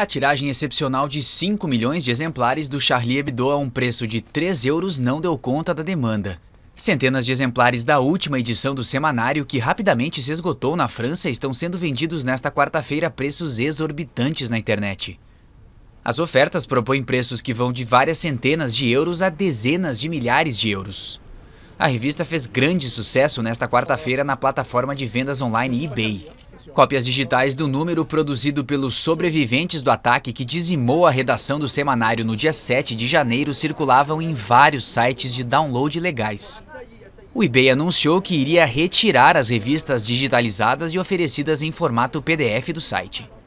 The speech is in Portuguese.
A tiragem excepcional de 5 milhões de exemplares do Charlie Hebdo a um preço de 3 euros não deu conta da demanda. Centenas de exemplares da última edição do semanário, que rapidamente se esgotou na França, estão sendo vendidos nesta quarta-feira a preços exorbitantes na internet. As ofertas propõem preços que vão de várias centenas de euros a dezenas de milhares de euros. A revista fez grande sucesso nesta quarta-feira na plataforma de vendas online eBay. Cópias digitais do número produzido pelos sobreviventes do ataque que dizimou a redação do semanário no dia 7 de janeiro circulavam em vários sites de download legais. O eBay anunciou que iria retirar as revistas digitalizadas e oferecidas em formato PDF do site.